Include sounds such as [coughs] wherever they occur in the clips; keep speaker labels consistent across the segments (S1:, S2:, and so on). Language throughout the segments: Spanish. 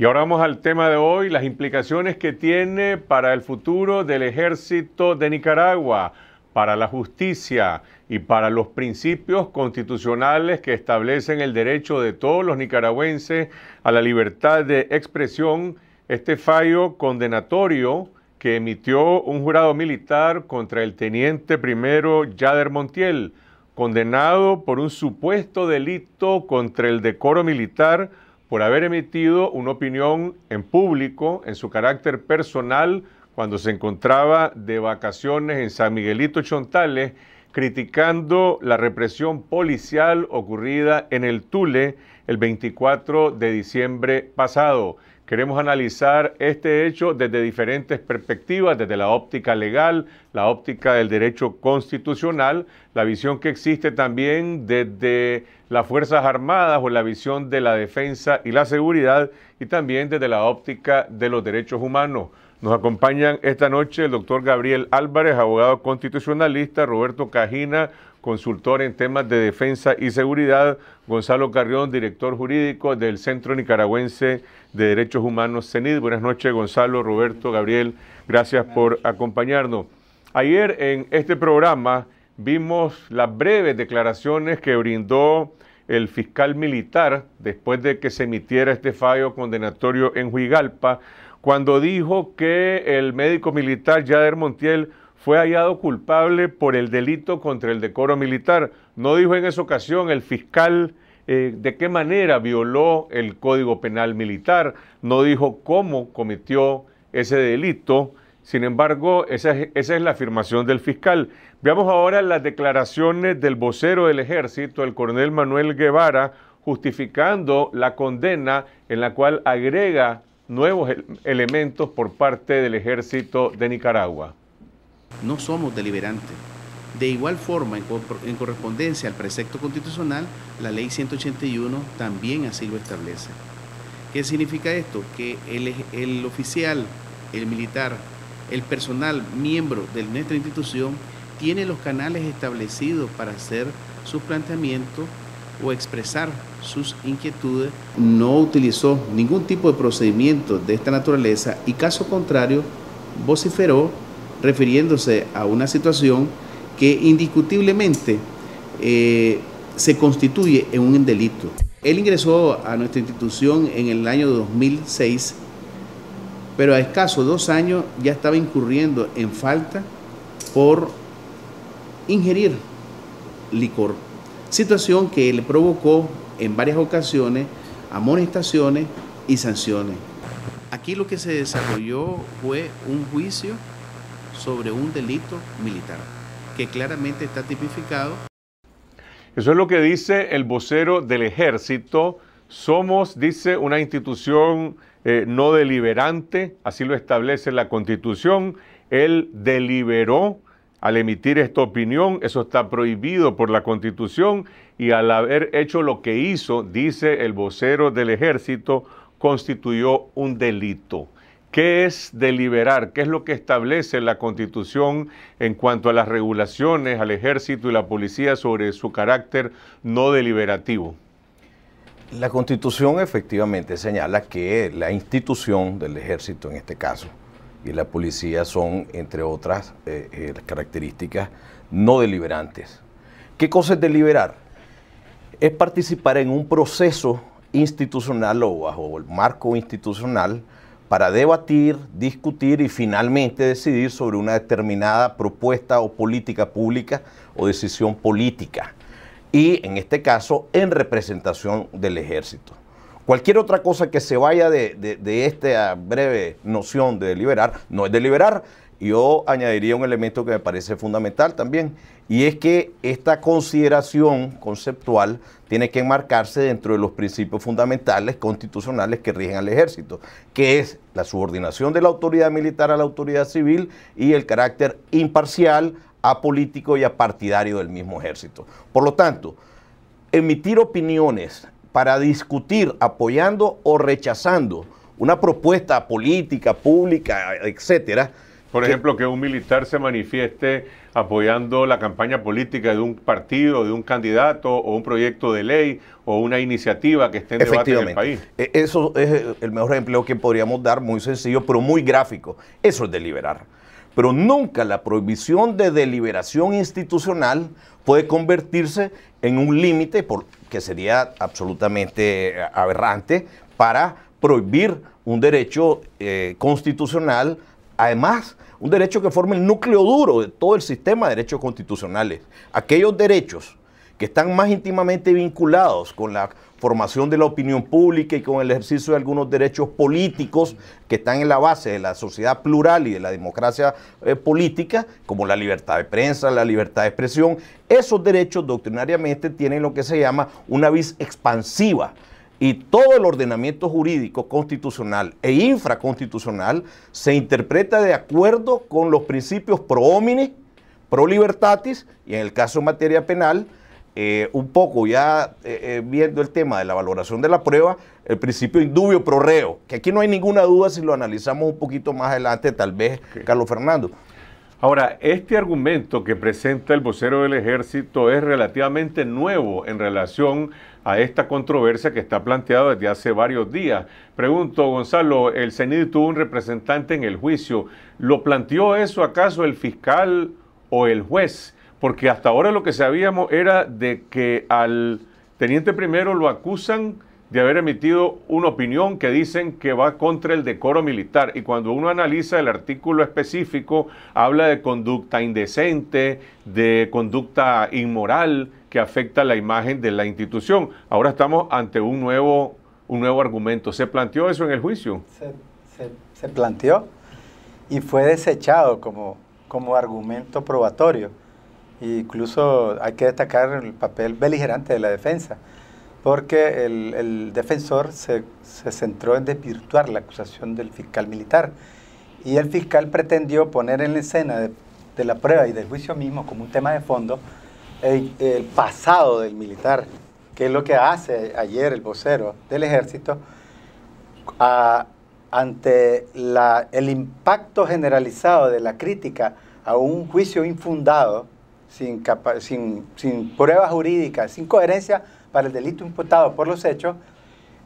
S1: Y ahora vamos al tema de hoy, las implicaciones que tiene para el futuro del ejército de Nicaragua, para la justicia y para los principios constitucionales que establecen el derecho de todos los nicaragüenses a la libertad de expresión, este fallo condenatorio que emitió un jurado militar contra el teniente primero Yader Montiel, condenado por un supuesto delito contra el decoro militar por haber emitido una opinión en público en su carácter personal cuando se encontraba de vacaciones en San Miguelito Chontales, criticando la represión policial ocurrida en el Tule el 24 de diciembre pasado. Queremos analizar este hecho desde diferentes perspectivas, desde la óptica legal, la óptica del derecho constitucional, la visión que existe también desde las Fuerzas Armadas o la visión de la defensa y la seguridad y también desde la óptica de los derechos humanos. Nos acompañan esta noche el doctor Gabriel Álvarez, abogado constitucionalista, Roberto Cajina, consultor en temas de defensa y seguridad, Gonzalo Carrión, director jurídico del Centro Nicaragüense de Derechos Humanos CENID. Buenas noches, Gonzalo, Roberto, Gabriel, gracias por acompañarnos. Ayer en este programa vimos las breves declaraciones que brindó el fiscal militar después de que se emitiera este fallo condenatorio en Huigalpa, cuando dijo que el médico militar Yader Montiel fue hallado culpable por el delito contra el decoro militar. No dijo en esa ocasión el fiscal eh, de qué manera violó el Código Penal Militar, no dijo cómo cometió ese delito. Sin embargo, esa esa es, la afirmación del fiscal. Veamos ahora las declaraciones del vocero del ejército, el coronel Manuel Guevara, justificando la condena en la cual agrega nuevos elementos por parte del ejército de Nicaragua. No somos deliberantes. De igual forma, en, correspondencia
S2: al precepto constitucional, la ley 181 también así lo establece. ¿Qué significa esto? Que el, el oficial, el militar, el personal miembro de nuestra institución tiene los canales establecidos para hacer sus planteamientos o expresar sus inquietudes. No utilizó ningún tipo de procedimiento de esta naturaleza y caso contrario vociferó refiriéndose a una situación que indiscutiblemente eh, se constituye en un delito. Él ingresó a nuestra institución en el año 2006, pero a escaso dos años ya estaba incurriendo en falta por ingerir licor, situación que le provocó en varias ocasiones amonestaciones y sanciones. Aquí lo que se desarrolló fue un juicio sobre un delito militar, que claramente está tipificado.
S1: Eso es lo que dice el vocero del ejército. Somos, dice, una institución eh, no deliberante, así lo establece la constitución. Él deliberó al emitir esta opinión, eso está prohibido por la Constitución y al haber hecho lo que hizo, dice el vocero del ejército, constituyó un delito. ¿Qué es deliberar? ¿Qué es lo que establece la Constitución en cuanto a las regulaciones al ejército y la policía sobre su carácter no deliberativo?
S3: La Constitución efectivamente señala que la institución del ejército en este caso y la policía son, entre otras eh, eh, características, no deliberantes. ¿Qué cosa es deliberar? Es participar en un proceso institucional o bajo el marco institucional para debatir, discutir y finalmente decidir sobre una determinada propuesta o política pública o decisión política. Y en este caso, en representación del ejército. Cualquier otra cosa que se vaya de, esta breve noción de deliberar, no es deliberar, yo añadiría un elemento que me parece fundamental también, y es que esta consideración conceptual tiene que enmarcarse dentro de los principios fundamentales constitucionales que rigen al ejército, que es la subordinación de la autoridad militar a la autoridad civil y el carácter imparcial, apolítico y apartidario del mismo ejército. Por lo tanto, emitir opiniones para discutir apoyando o rechazando una propuesta política, pública, etcétera, por ejemplo,
S1: que un militar se manifieste apoyando la campaña política de un partido, de un candidato, o un proyecto de ley, o una iniciativa que esté en debate en el país. E, eso
S3: es el mejor ejemplo que podríamos dar, muy sencillo, pero muy gráfico. Eso es deliberar. Pero nunca la prohibición de deliberación institucional puede convertirse en un límite, que sería absolutamente eh, aberrante, para prohibir un derecho eh, constitucional Además, un derecho que forma el núcleo duro de todo el sistema de derechos constitucionales. Aquellos derechos que están más íntimamente vinculados con la formación de la opinión pública y con el ejercicio de algunos derechos políticos que están en la base de la sociedad plural y de la democracia eh, política, como la libertad de prensa, la libertad de expresión, esos derechos doctrinariamente tienen lo que se llama una vis expansiva y todo el ordenamiento jurídico constitucional e infraconstitucional se interpreta de acuerdo con los principios pro homine, pro libertatis y en el caso de materia penal, eh, un poco ya eh, eh, viendo el tema de la valoración de la prueba, el principio indubio pro reo, que aquí no hay ninguna duda si lo analizamos un poquito más adelante, tal vez, Carlos Fernando.
S1: Ahora, este argumento que presenta el vocero del ejército es relativamente nuevo en relación a esta controversia que está planteada desde hace varios días. Pregunto, Gonzalo, el CENID tuvo un representante en el juicio. ¿Lo planteó eso acaso el fiscal o el juez? Porque hasta ahora lo que sabíamos era de que al teniente primero lo acusan de haber emitido una opinión que dicen que va contra el decoro militar. Y cuando uno analiza el artículo específico, habla de conducta indecente, de conducta inmoral que afecta la imagen de la institución. Ahora estamos ante un nuevo, un nuevo argumento. ¿Se planteó eso en el juicio?
S4: Se, planteó y fue desechado como, como argumento probatorio. E incluso hay que destacar el papel beligerante de la defensa porque el, defensor se, centró en desvirtuar la acusación del fiscal militar y el fiscal pretendió poner en la escena de, la prueba y del juicio mismo como un tema de fondo el, pasado del militar, que es lo que hace ayer el vocero del ejército ante el impacto generalizado de la crítica a un juicio infundado, sin, sin pruebas jurídicas, sin coherencia para el delito imputado por los hechos,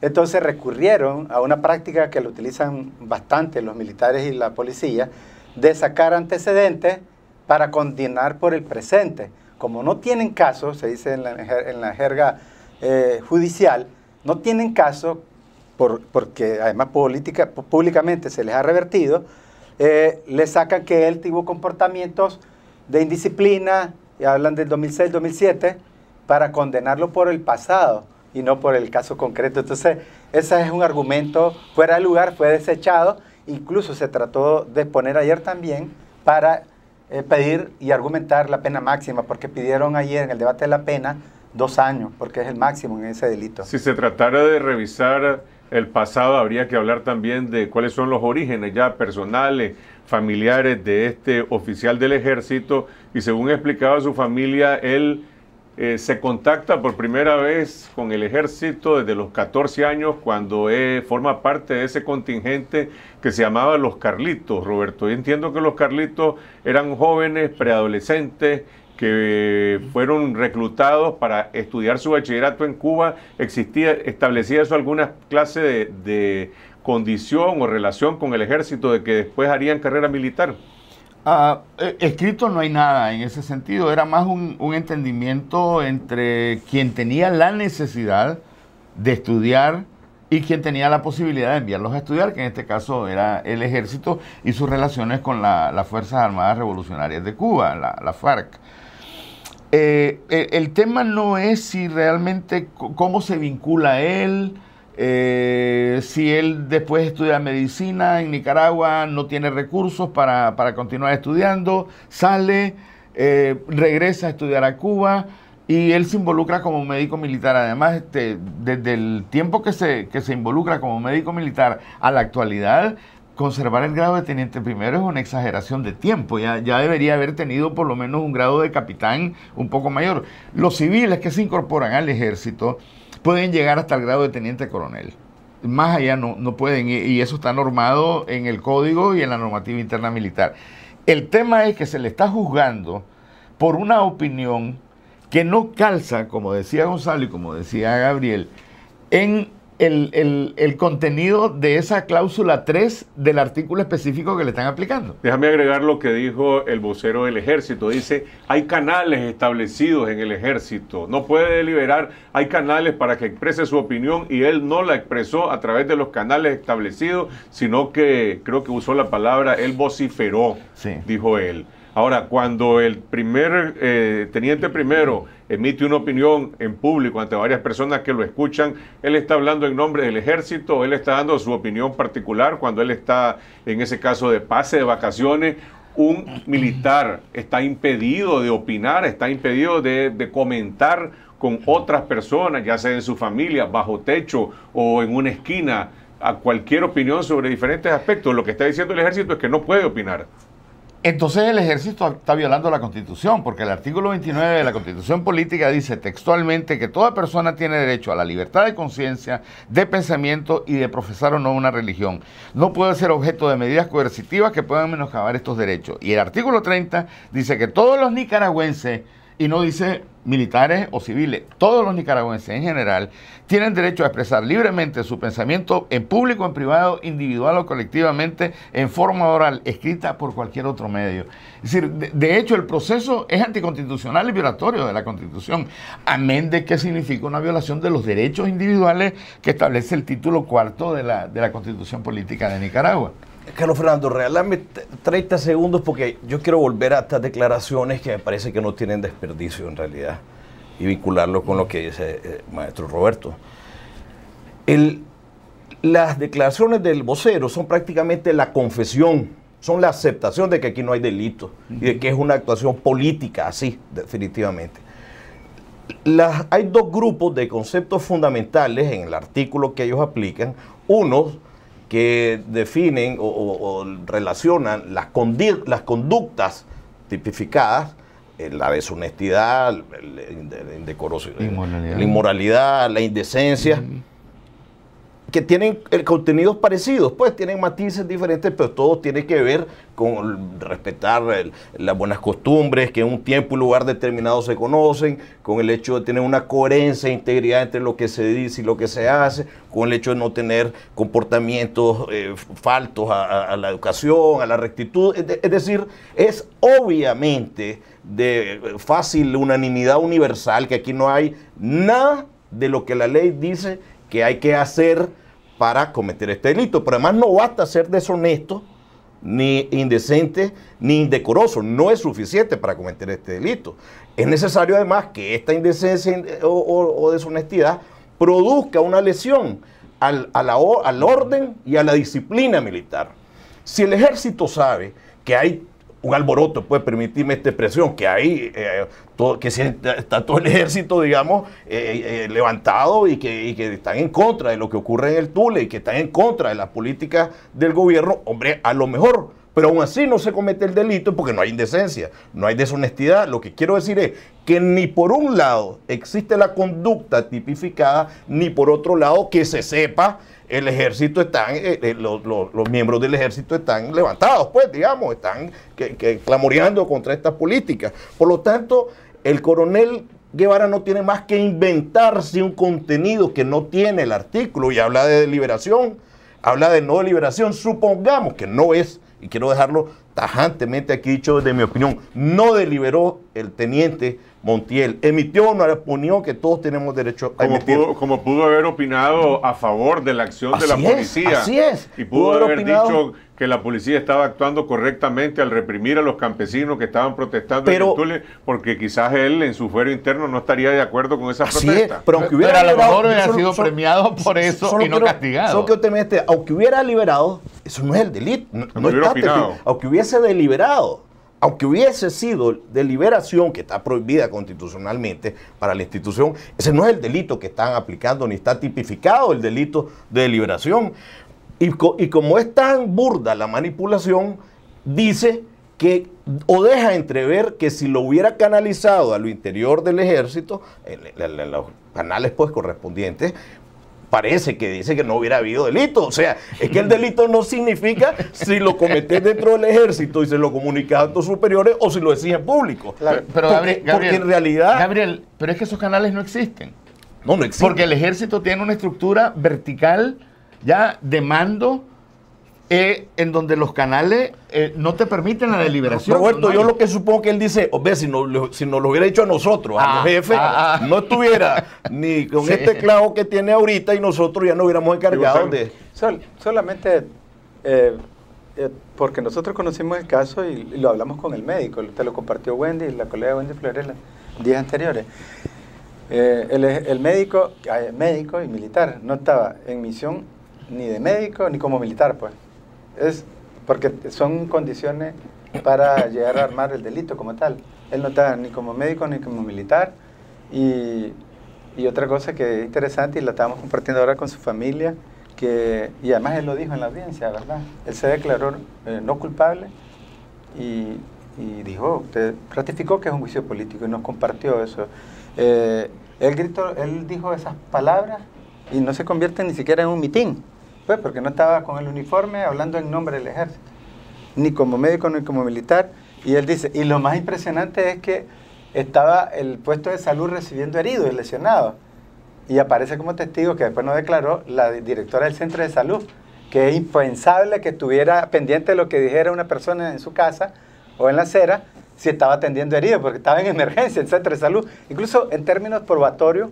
S4: entonces recurrieron a una práctica que lo utilizan bastante los militares y la policía, de sacar antecedentes para condenar por el presente. Como no tienen caso, se dice en la, jerga eh, judicial, no tienen caso, porque además política, públicamente se les ha revertido, eh, le sacan que él tuvo comportamientos de indisciplina, y hablan del 2006-2007, para condenarlo por el pasado y no por el caso concreto. Entonces, ese es un argumento fuera de lugar, fue desechado. Incluso se trató de poner ayer también para eh, pedir y argumentar la pena máxima, porque pidieron ayer en el debate de la pena dos años, porque es el máximo en ese delito.
S1: Si se tratara de revisar el pasado, habría que hablar también de cuáles son los orígenes ya personales, familiares de este oficial del ejército, y según explicaba su familia, él eh, se contacta por primera vez con el ejército desde los 14 años cuando eh, forma parte de ese contingente que se llamaba los Carlitos, Roberto. Yo entiendo que los Carlitos eran jóvenes, preadolescentes, que fueron reclutados para estudiar su bachillerato en Cuba. Existía, establecía eso alguna clase de, de condición o relación con el ejército de que después harían carrera militar.
S5: Ah, ah, eh, escrito no hay nada en ese sentido, era más un, entendimiento entre quien tenía la necesidad de estudiar y quien tenía la posibilidad de enviarlos a estudiar, que en este caso era el ejército y sus relaciones con las Fuerzas Armadas Revolucionarias de Cuba, la, FARC. Eh, el, tema no es si realmente cómo se vincula él, eh, si él después estudia medicina en Nicaragua, no tiene recursos para, continuar estudiando, sale, eh, regresa a estudiar a Cuba y él se involucra como médico militar. Además, este, desde el tiempo que se, se involucra como médico militar a la actualidad, conservar el grado de teniente primero es una exageración de tiempo. Ya, ya debería haber tenido por lo menos un grado de capitán un poco mayor. Los civiles que se incorporan al ejército, pueden llegar hasta el grado de teniente coronel. Más allá no, no pueden, y eso está normado en el código y en la normativa interna militar. El tema es que se le está juzgando por una opinión que no calza, como decía Gonzalo y como decía Gabriel, en el, contenido de esa cláusula 3 del artículo específico que le están aplicando.
S1: Déjame agregar lo que dijo el vocero del ejército. Dice, hay canales establecidos en el ejército. No puede deliberar, hay canales para que exprese su opinión y él no la expresó a través de los canales establecidos, sino que creo que usó la palabra, él vociferó, dijo él. Ahora, cuando el primer eh, teniente primero emite una opinión en público ante varias personas que lo escuchan, él está hablando en nombre del ejército, él está dando su opinión particular cuando él está, en ese caso, de pase de vacaciones. Un militar está impedido de opinar, está impedido de, de comentar con otras personas, ya sea en su familia, bajo techo o en una esquina, a cualquier opinión sobre diferentes aspectos. Lo que está diciendo el ejército es que no puede opinar.
S5: Entonces el ejército está violando la Constitución, porque el artículo 29 de la Constitución Política dice textualmente que toda persona tiene derecho a la libertad de conciencia, de pensamiento y de profesar o no una religión. No puede ser objeto de medidas coercitivas que puedan menoscabar estos derechos. Y el artículo 30 dice que todos los nicaragüenses, y no dice militares o civiles, todos los nicaragüenses en general, tienen derecho a expresar libremente su pensamiento en público, en privado, individual o colectivamente, en forma oral, escrita por cualquier otro medio. Es decir, de, hecho el proceso es anticonstitucional y violatorio de la Constitución, amén de que significa una violación de los derechos individuales que establece el título cuarto de la, de
S3: la Constitución Política de Nicaragua. Carlos Fernando, regálame 30 segundos porque yo quiero volver a estas declaraciones que me parece que no tienen desperdicio en realidad y vincularlo con lo que dice eh, maestro Roberto. las declaraciones del vocero son prácticamente la confesión, son la aceptación de que aquí no hay delito y de que es una actuación política, así, definitivamente. hay dos grupos de conceptos fundamentales en el artículo que ellos aplican. Uno, que definen o, relacionan las, conductas tipificadas eh, la deshonestidad, la, inmoralidad. la inmoralidad, la indecencia, mm que tienen eh, contenidos parecidos, pues tienen matices diferentes, pero todo tiene que ver con respetar las buenas costumbres, que en un tiempo y lugar determinado se conocen, con el hecho de tener una coherencia e integridad entre lo que se dice y lo que se hace, con el hecho de no tener comportamientos eh, faltos a, la educación, a la rectitud. Es, es decir, es obviamente de fácil unanimidad universal que aquí no hay nada de lo que la ley dice que hay que hacer para cometer este delito. Pero además no basta ser deshonesto, ni indecente, ni indecoroso. No es suficiente para cometer este delito. Es necesario además que esta indecencia o, deshonestidad produzca una lesión al orden y a la disciplina militar. Si el ejército sabe que hay un alboroto, puede permitirme esta expresión, que ahí eh, todo, que está todo el ejército, digamos, eh, eh, levantado y que, y que, están en contra de lo que ocurre en el Tule y que están en contra de las políticas del gobierno, hombre, a lo mejor, pero aún así no se comete el delito porque no hay indecencia, no hay deshonestidad. Lo que quiero decir es que ni por un lado existe la conducta tipificada, ni por otro lado que se sepa el ejército están, eh, eh, los, miembros del ejército están levantados, pues, digamos, están que, clamoreando contra estas políticas. Por lo tanto, el coronel Guevara no tiene más que inventarse un contenido que no tiene el artículo y habla de deliberación, habla de no deliberación, supongamos que no es, y quiero dejarlo tajantemente aquí dicho de mi opinión, no deliberó el teniente Montiel, emitió una opinión que todos tenemos derecho a como emitir. Pudo,
S1: como pudo haber opinado a favor de la acción de la policía. Así es. Y pudo, haber, dicho que la policía estaba actuando correctamente al reprimir a los campesinos que estaban protestando porque quizás él en su fuero interno no estaría de acuerdo con esa así pero hubiera a lo mejor hubiera sido premiado por eso y no castigado.
S3: Este, aunque hubiera liberado, eso no es el delito. No, está Aunque hubiese deliberado, aunque hubiese sido deliberación que está prohibida constitucionalmente para la institución, ese no es el delito que están aplicando ni está tipificado el delito de deliberación. Y, como es tan burda la manipulación, dice que o deja entrever que si lo hubiera canalizado a lo interior del ejército, en, los canales pues correspondientes, parece que dice que no hubiera habido delito. O sea, es que el delito no significa si lo cometés dentro del ejército y se lo comunicas a tus superiores o si lo decís en público.
S1: Pero, Gabriel, porque en
S3: realidad...
S5: Gabriel, pero es que esos canales no existen. No, no existen. Porque el ejército tiene una estructura vertical ya de mando eh, en donde los canales eh, no te permiten la deliberación. Roberto, yo lo
S3: que supongo que él dice, si, no, si nos lo hubiera hecho a nosotros, a los ah, jefes, ah, ah. no estuviera
S4: ni con [laughs] este clavo que tiene ahorita y nosotros ya no hubiéramos encargado de... solamente eh, porque nosotros conocimos el caso y, lo hablamos con el médico, te lo compartió Wendy, y la colega Wendy Florela días anteriores. El, el, médico, médico y militar, no estaba en misión ni de médico ni como militar, pues. Es porque son condiciones para llegar a armar el delito como tal. Él no está ni como médico ni como militar. Y, y otra cosa que es interesante y la estamos compartiendo ahora con su familia, que, y además él lo dijo en la audiencia, ¿verdad? Él se declaró eh, no culpable y, y, dijo, usted ratificó que es un juicio político y nos compartió eso. Eh, él, él dijo esas palabras y no se convierte ni siquiera en un mitín. Pues, porque no estaba con el uniforme hablando en nombre del ejército, ni como médico ni como militar. Y él dice, y lo más impresionante es que estaba el puesto de salud recibiendo heridos y lesionados. Y aparece como testigo, que después no declaró, la directora del centro de salud, que es impensable que estuviera pendiente de lo que dijera una persona en su casa o en la acera si estaba atendiendo heridos, porque estaba en emergencia, el centro de salud. Incluso en términos probatorios,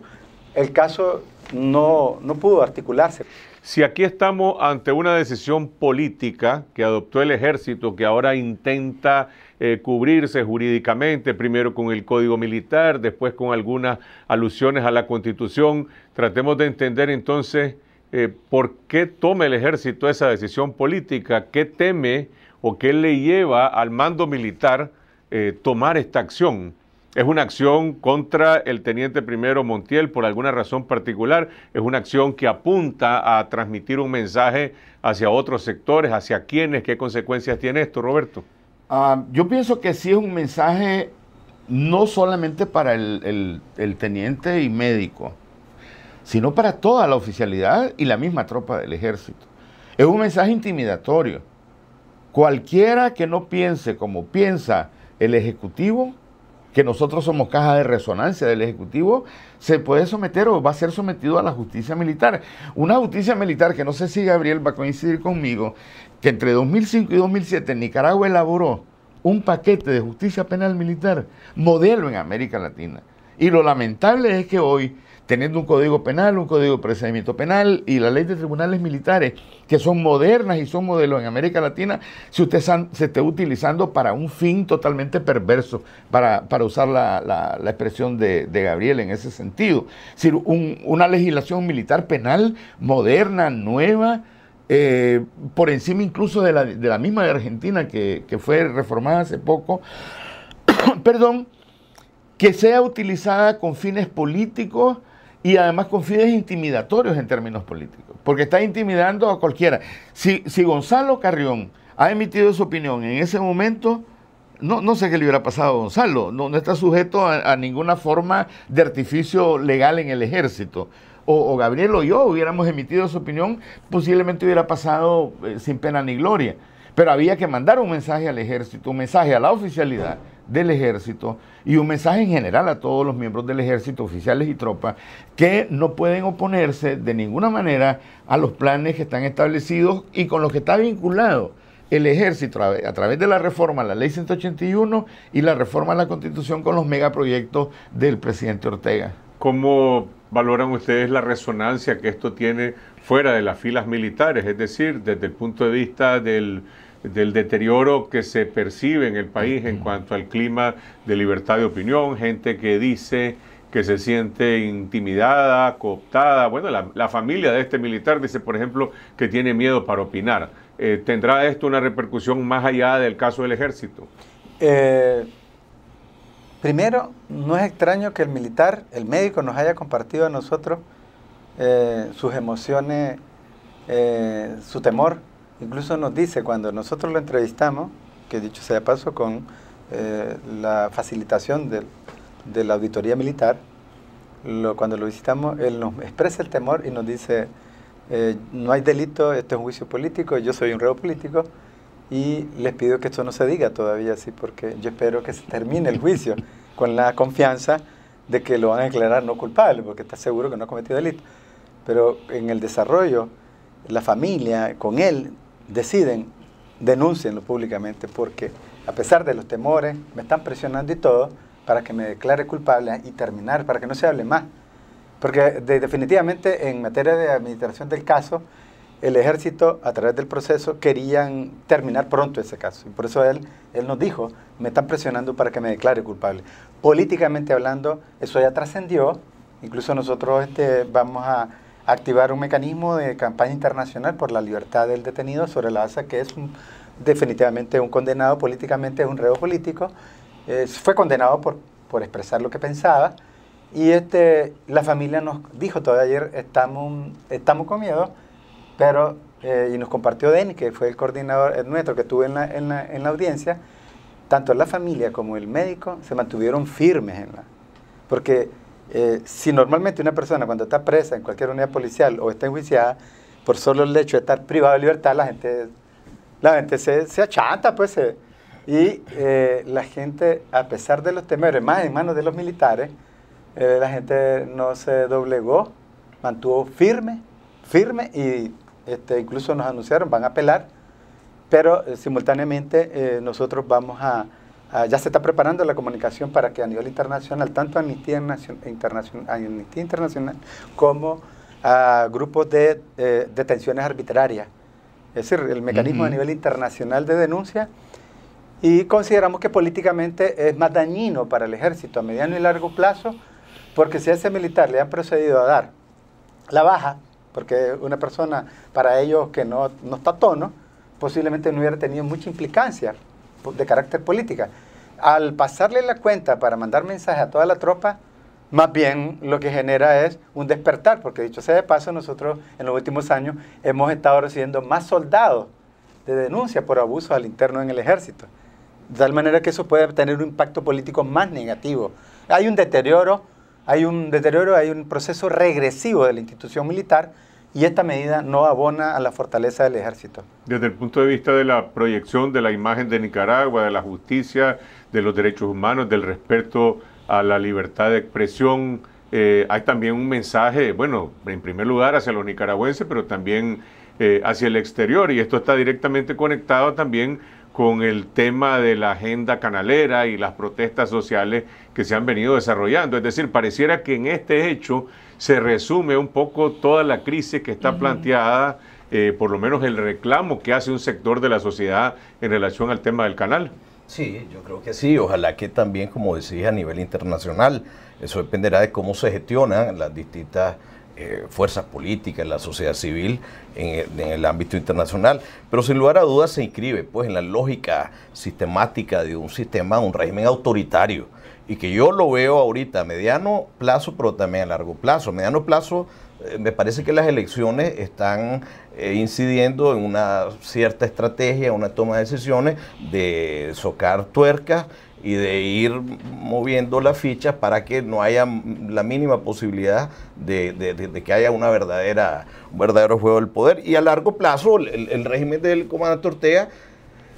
S4: el caso no pudo articularse.
S1: Si aquí estamos ante una decisión política que adoptó el ejército, que ahora intenta eh, cubrirse jurídicamente, primero con el Código Militar, después con algunas alusiones a la Constitución, tratemos de entender entonces eh, por qué toma el ejército esa decisión política, qué teme o qué le lleva al mando militar eh, tomar esta acción. Es una acción contra el teniente primero Montiel por alguna razón particular. Es una acción que apunta a transmitir un mensaje hacia otros sectores, hacia quienes. ¿Qué consecuencias tiene esto, Roberto?
S5: Ah, yo pienso que sí es un mensaje no solamente para el teniente y médico, sino para toda la oficialidad y la misma tropa del ejército. Es un mensaje intimidatorio. Cualquiera que no piense como piensa el Ejecutivo que nosotros somos caja de resonancia del Ejecutivo, se puede someter o va a ser sometido a la justicia militar. Una justicia militar que no sé si Gabriel va a coincidir conmigo, que entre 2005 y 2007 Nicaragua elaboró un paquete de justicia penal militar, modelo en América Latina. Y lo lamentable es que hoy teniendo un código penal, un código de procedimiento penal y la ley de tribunales militares, que son modernas y son modelos en América Latina, si usted se esté utilizando para un fin totalmente perverso, para, usar la, la, expresión de, Gabriel en ese sentido. Es decir, una legislación militar penal moderna, nueva, eh, por encima incluso de la, misma de Argentina que, que fue reformada hace poco, [coughs] perdón, que sea utilizada con fines políticos, y además con intimidatorios en términos políticos, porque está intimidando a cualquiera. Si, si Gonzalo Carrión ha emitido su opinión en ese momento, no, no sé qué le hubiera pasado a Gonzalo, no, no está sujeto a, ninguna forma de artificio legal en el ejército. O, o, Gabriel o yo hubiéramos emitido su opinión, posiblemente hubiera pasado eh, sin pena ni gloria. Pero había que mandar un mensaje al ejército, un mensaje a la oficialidad del ejército y un mensaje en general a todos los miembros del ejército, oficiales y tropas, que no pueden oponerse de ninguna manera a los planes que están establecidos y con los que está vinculado el ejército a través de la reforma a la ley 181 y la reforma a la constitución con los megaproyectos del presidente Ortega.
S1: ¿Cómo valoran ustedes la resonancia que esto tiene fuera de las filas militares? Es decir, desde el punto de vista del del deterioro que se percibe en el país en cuanto al clima de libertad de opinión, gente que dice que se siente intimidada, cooptada. Bueno, la, familia de este militar dice, por ejemplo, que tiene miedo para opinar. Eh, ¿Tendrá esto una repercusión más allá del caso del ejército?
S4: Eh, primero, no es extraño que el militar, el médico, nos haya compartido a nosotros eh, sus emociones, su temor Incluso nos dice cuando nosotros lo entrevistamos, que dicho sea paso con eh, la facilitación de, la auditoría militar, cuando lo visitamos, él nos expresa el temor y nos dice, eh, no hay delito, esto es un juicio político, yo soy un reo político, y les pido que esto no se diga todavía así, porque yo espero que se termine el juicio [laughs] con la confianza de que lo van a declarar no culpable, porque está seguro que no ha cometido delito. Pero en el desarrollo, la familia, con él, deciden, denúncienlo públicamente, porque a pesar de los temores, me están presionando y todo para que me declare culpable y terminar, para que no se hable más. Porque definitivamente en materia de administración del caso, el ejército, a través del proceso, querían terminar pronto ese caso. Y por eso él, él nos dijo, me están presionando para que me declare culpable. Políticamente hablando, eso ya trascendió. Incluso nosotros este, vamos a activar un mecanismo de campaña internacional por la libertad del detenido sobre la ASA, que es definitivamente un condenado políticamente, es un reo político. fue condenado por, por expresar lo que pensaba. Y este, la familia nos dijo todo ayer, estamos, estamos con miedo, pero, eh, y nos compartió Denny, que fue el coordinador nuestro que estuvo en la, audiencia, tanto la familia como el médico se mantuvieron firmes en la... Porque eh, si normalmente una persona cuando está presa en cualquier unidad policial o está enjuiciada, por solo el hecho de estar privada de libertad, la gente, la gente se, achanta, pues. y eh, la gente, a pesar de los temores, más en manos de los militares, eh, la gente no se doblegó, mantuvo firme, firme, y este, incluso nos anunciaron, van a apelar, pero simultáneamente nosotros vamos a Ah, ya se está preparando la comunicación para que a nivel internacional, tanto Amnistía Internacional, Amnistía internacional como a grupos de eh, detenciones arbitrarias, es decir, el mecanismo a nivel internacional de denuncia, y consideramos que políticamente es más dañino para el ejército a mediano y largo plazo, porque si a ese militar le han procedido a dar la baja, porque una persona para ellos que no, no está a tono, posiblemente no hubiera tenido mucha implicancia de carácter política. Al pasarle la cuenta para mandar mensaje a toda la tropa, más bien lo que genera es un despertar, porque dicho sea de paso, nosotros en los últimos años hemos estado recibiendo más soldados de denuncia por abuso al interno en el ejército. De tal manera que eso puede tener un impacto político más negativo. Hay un deterioro, hay un deterioro, hay un proceso regresivo de la institución militar y esta medida no abona a la fortaleza del ejército.
S1: Desde el punto de vista de la proyección de la imagen de Nicaragua, de la justicia, de los derechos humanos, del respeto a la libertad de expresión, eh, hay también un mensaje, bueno, en primer lugar hacia los nicaragüenses, pero también eh, hacia el exterior, y esto está directamente conectado también con el tema de la agenda canalera y las protestas sociales que se han venido desarrollando. Es decir, pareciera que en este hecho se resume un poco toda la crisis que está planteada, eh, por lo menos el reclamo que hace un sector de la sociedad en relación al tema del canal.
S3: Sí, yo creo que sí. Ojalá que también, como decía, a nivel internacional, eso dependerá de cómo se gestionan las distintas eh, fuerzas políticas, la sociedad civil en el, en el, ámbito internacional. Pero sin lugar a dudas se inscribe pues, en la lógica sistemática de un sistema, un régimen autoritario y que yo lo veo ahorita a mediano plazo, pero también a largo plazo. A mediano plazo eh, me parece que las elecciones están eh, incidiendo en una cierta estrategia, una toma de decisiones de socar tuercas y de ir moviendo las fichas para que no haya mm, la mínima posibilidad de, que haya un verdadero juego del poder. Y a largo plazo, el, el régimen del comandante Ortega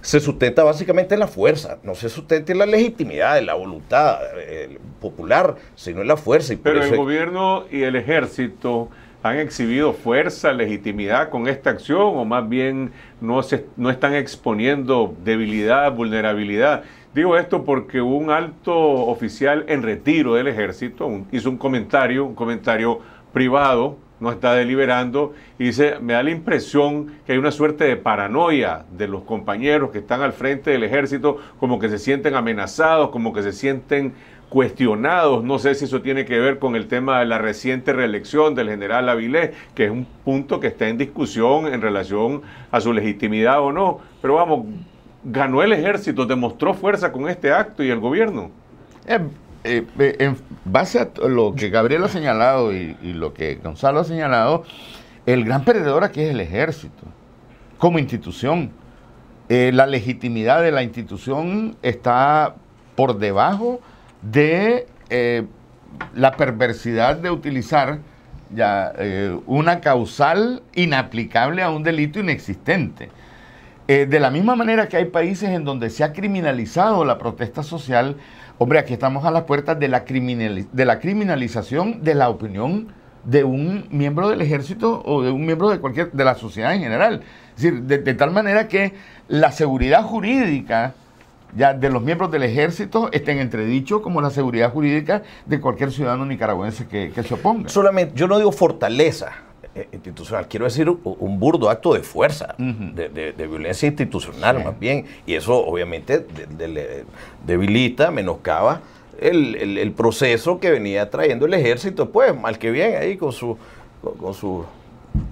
S3: se sustenta básicamente en la fuerza, no se sustenta en la legitimidad,
S1: en la voluntad
S3: eh, popular,
S1: sino en la fuerza. Y Pero el gobierno y el ejército han exhibido fuerza, legitimidad con esta acción, o más bien no, se, no están exponiendo debilidad, vulnerabilidad. Digo esto porque un alto oficial en retiro del ejército hizo un comentario, un comentario privado, no está deliberando y dice, me da la impresión que hay una suerte de paranoia de los compañeros que están al frente del ejército, como que se sienten amenazados, como que se sienten cuestionados. No sé si eso tiene que ver con el tema de la reciente reelección del general Avilés, que es un punto que está en discusión en relación a su legitimidad o no. Pero vamos, ganó el ejército, demostró fuerza con este acto y el gobierno. Eh, eh, en base a lo que Gabriel ha señalado
S5: y, lo que Gonzalo ha señalado, el gran perdedor aquí es el ejército, como institución. Eh, la legitimidad de la institución está por debajo de eh, la perversidad de utilizar ya, una causal inaplicable a un delito inexistente. Eh, de la misma manera que hay países en donde se ha criminalizado la protesta social, hombre, aquí estamos a las puertas de la, puerta de la criminalización de la opinión de un miembro del ejército o de un miembro de cualquier de la sociedad en general. Es decir, de, tal manera que la seguridad jurídica ya de los miembros del ejército estén en entredicho como la seguridad jurídica de cualquier ciudadano nicaragüense que, que se oponga.
S3: Solamente, yo no digo fortaleza, eh, institucional. Quiero decir, un burdo acto de fuerza, de, violencia institucional más bien. Y eso obviamente debilita, menoscaba el, proceso que venía trayendo el ejército, pues mal que bien ahí con su... Con, sus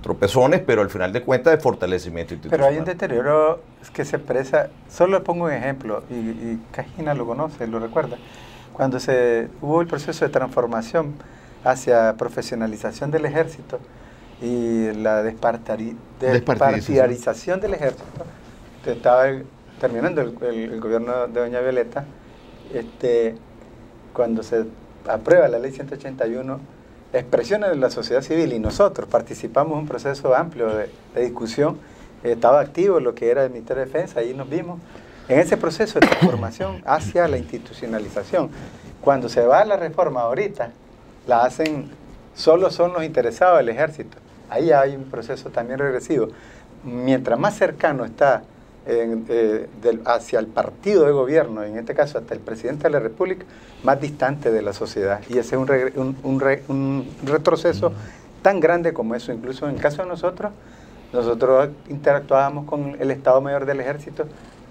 S3: tropezones, pero al final de cuentas de fortalecimiento institucional. Pero hay un
S4: deterioro que se expresa, solo pongo un ejemplo, y, y Cajina lo conoce, lo recuerda, cuando se hubo el proceso de transformación hacia profesionalización del ejército, y la despartarización del ejército. Estaba terminando el, gobierno de Doña Violeta, este, cuando se aprueba la ley 181, expresiones de la sociedad civil y nosotros participamos en un proceso amplio de, discusión, estaba activo lo que era el Ministerio de Defensa, ahí nos vimos, en ese proceso de transformación [coughs] hacia la institucionalización. Cuando se va a la reforma ahorita, la hacen, solo son los interesados del ejército. Ahí hay un proceso también regresivo. Mientras más cercano está eh, hacia el partido de gobierno, en este caso hasta el presidente de la República, más distante de la sociedad. Y ese es un, retroceso tan grande como eso. Incluso en el caso de nosotros, nosotros interactuábamos con el Estado Mayor del Ejército,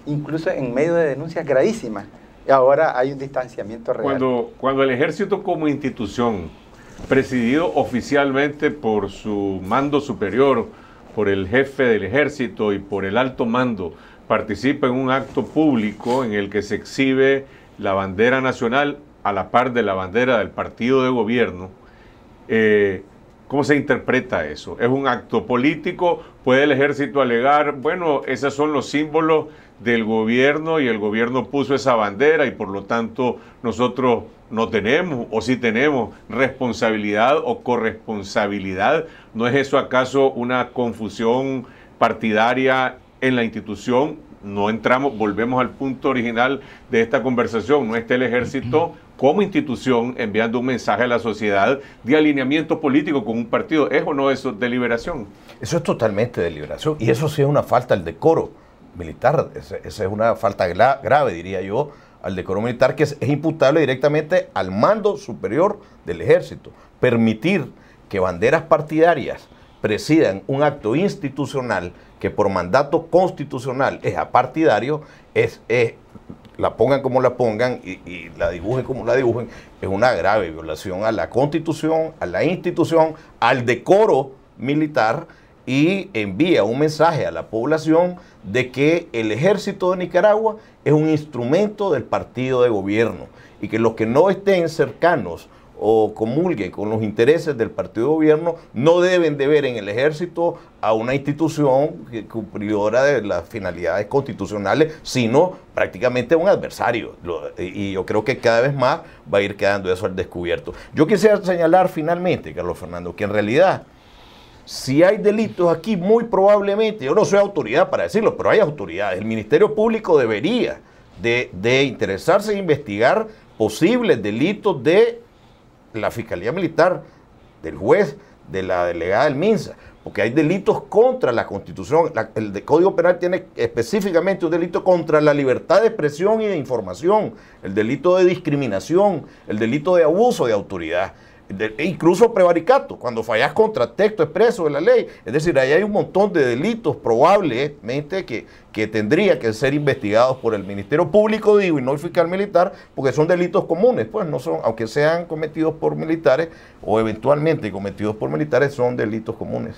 S4: incluso en medio de denuncias gravísimas. ahora hay un distanciamiento real. Cuando,
S1: cuando el ejército como institución presidido oficialmente por su mando superior, por el jefe del ejército y por el alto mando, participa en un acto público en el que se exhibe la bandera nacional a la par de la bandera del partido de gobierno, eh, ¿cómo se interpreta eso? ¿Es un acto político? ¿Puede el ejército alegar, bueno, esos son los símbolos del gobierno y el gobierno puso esa bandera y por lo tanto nosotros no tenemos o si tenemos responsabilidad o corresponsabilidad. ¿No es eso acaso una confusión partidaria en la institución? No entramos, volvemos al punto original de esta conversación, no está el ejército como institución enviando un mensaje a la sociedad de alineamiento político con un partido. ¿Es o no eso deliberación?
S3: Eso es totalmente deliberación y eso sí es una falta el decoro militar. Esa es una falta grave, diría yo, al decoro militar, que es, imputable directamente al mando superior del ejército. Permitir que banderas partidarias presidan un acto institucional que por mandato constitucional es apartidario, es, es la pongan como la pongan y, y, la dibujen como la dibujen, es una grave violación a la constitución, a la institución, al decoro militar y envía un mensaje a la población de que el ejército de Nicaragua es un instrumento del partido de gobierno y que los que no estén cercanos o comulguen con los intereses del partido de gobierno no deben de ver en el ejército a una institución cumplidora de las finalidades constitucionales, sino prácticamente un adversario. Y yo creo que cada vez más va a ir quedando eso al descubierto. Yo quisiera señalar finalmente, Carlos Fernando, que en realidad si hay delitos aquí, muy probablemente, yo no soy autoridad para decirlo, pero hay autoridades, el Ministerio Público debería de, interesarse en investigar posibles delitos de la Fiscalía Militar, del juez, de la delegada del MINSA, porque hay delitos contra la Constitución. el Código Penal tiene específicamente un delito contra la libertad de expresión y de información, el delito de discriminación, el delito de abuso de autoridad. E incluso prevaricato, cuando fallas contra texto expreso de la ley. Es decir, ahí hay un montón de delitos probablemente que, que tendría que ser investigados por el Ministerio Público, digo, y no el fiscal militar, porque son delitos comunes, pues no son, aunque sean cometidos por militares o eventualmente cometidos por militares, son delitos comunes.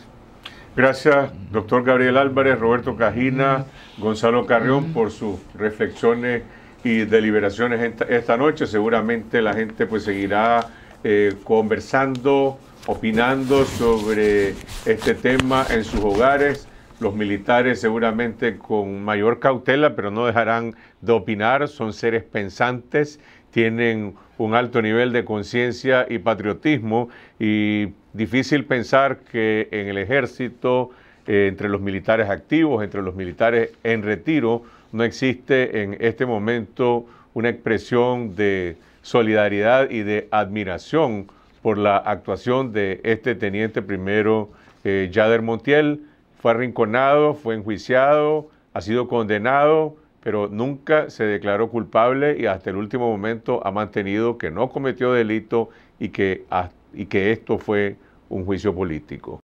S1: Gracias, doctor Gabriel Álvarez, Roberto Cajina, Gonzalo Carrión, por sus reflexiones y deliberaciones esta, esta noche. Seguramente la gente pues seguirá eh, conversando, opinando sobre este tema en sus hogares. Los militares seguramente con mayor cautela, pero no dejarán de opinar, son seres pensantes, tienen un alto nivel de conciencia y patriotismo y difícil pensar que en el ejército, eh, entre los militares activos, entre los militares en retiro, no existe en este momento una expresión de solidaridad y de admiración por la actuación de este teniente primero yadermontiel. Eh, Montiel. Fue arrinconado, fue enjuiciado, ha sido condenado, pero nunca se declaró culpable y hasta el último momento ha mantenido que no cometió delito y y que esto fue un juicio político.